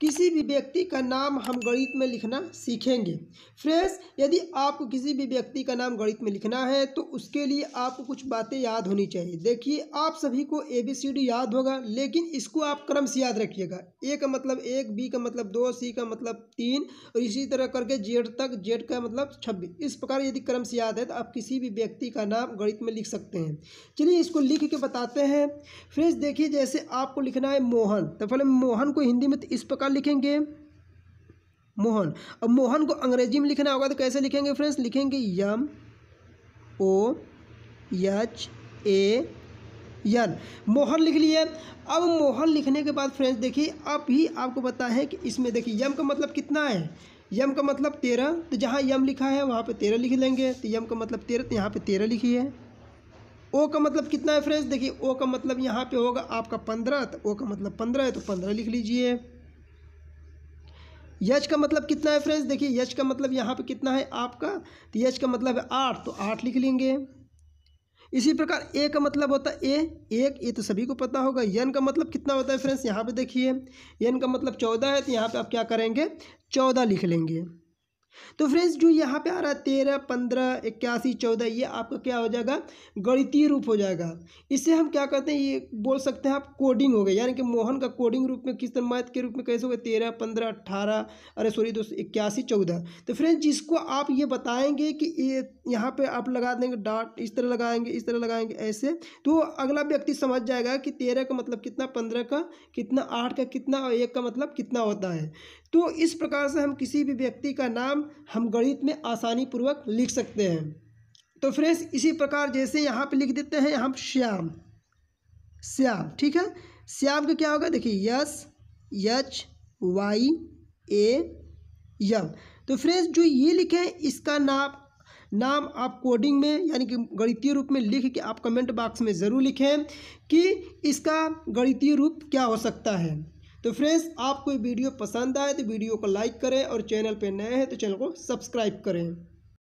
किसी भी व्यक्ति का नाम हम गणित में लिखना सीखेंगे फ्रेंड्स यदि आपको किसी भी व्यक्ति का नाम गणित में लिखना है तो उसके लिए आपको कुछ बातें याद होनी चाहिए देखिए आप सभी को ए बी सी डी याद होगा लेकिन इसको आप क्रम से याद रखिएगा ए का मतलब एक बी का मतलब दो सी का मतलब तीन और इसी तरह करके जेड तक जेड का मतलब छब्बीस इस प्रकार यदि क्रम से याद है तो आप किसी भी व्यक्ति का नाम गणित में लिख सकते हैं चलिए इसको लिख के बताते हैं फ्रेंड्स देखिए जैसे आपको लिखना है मोहन तो पहले मोहन को हिंदी में तो इस प्रकार क्या लिखेंगे मोहन अब मोहन को अंग्रेजी में लिखना होगा तो कैसे लिखेंगे फ्रेंड्स लिखेंगे यम ओ एच ए यन मोहन लिख लिए अब मोहन लिखने के बाद फ्रेंड्स देखिए अब ही आपको पता है कि इसमें देखिए यम का मतलब कितना है यम का मतलब तेरह तो जहाँ यम लिखा है वहाँ पे तेरह लिख लेंगे तो यम का मतलब तेरह तो यहाँ पे तेरह लिखी है ओ का मतलब कितना है फ्रेंड्स देखिए ओ का मतलब यहाँ पे होगा आपका पंद्रह तो ओ का मतलब पंद्रह है तो पंद्रह लिख लीजिए यच का मतलब कितना है फ्रेंड्स देखिए यच का मतलब यहाँ पे कितना है आपका तो यच का मतलब है आठ तो आठ लिख लेंगे इसी प्रकार ए का मतलब होता है ए एक ये तो सभी को पता होगा यन का मतलब कितना होता है फ्रेंड्स यहाँ पे देखिए यन का मतलब चौदह है तो यहाँ पे आप क्या करेंगे चौदह लिख लेंगे तो फ्रेंड्स जो यहाँ पे आ रहा है तेरह पंद्रह इक्यासी चौदह ये आपका क्या हो जाएगा गणितीय रूप हो जाएगा इससे हम क्या करते हैं ये बोल सकते हैं आप कोडिंग हो गया यानी कि मोहन का कोडिंग रूप में किस तरह के रूप में कैसे हो गए तेरह पंद्रह अट्ठारह अरे सॉरी दोस्तों इक्यासी चौदह तो फ्रेंड्स जिसको आप ये बताएंगे कि ये यहाँ पर आप लगा देंगे डाट इस तरह लगाएंगे इस तरह लगाएंगे ऐसे तो अगला व्यक्ति समझ जाएगा कि तेरह का मतलब कितना पंद्रह का कितना आठ का कितना और एक का मतलब कितना होता है तो इस प्रकार से हम किसी भी व्यक्ति का नाम परिणाम हम गणित में आसानी पूर्वक लिख सकते हैं तो फ्रेंड्स इसी प्रकार जैसे यहाँ पे लिख देते हैं यहाँ श्याम श्याम ठीक है श्याम का क्या होगा देखिए यस यच वाई ए यम तो फ्रेंड्स जो ये लिखे हैं इसका नाम नाम आप कोडिंग में यानी कि गणितीय रूप में लिख के आप कमेंट बॉक्स में ज़रूर लिखें कि इसका गणितीय रूप क्या हो सकता है तो फ्रेंड्स आपको वीडियो पसंद आए तो वीडियो को लाइक करें और चैनल पर नए हैं तो चैनल को सब्सक्राइब करें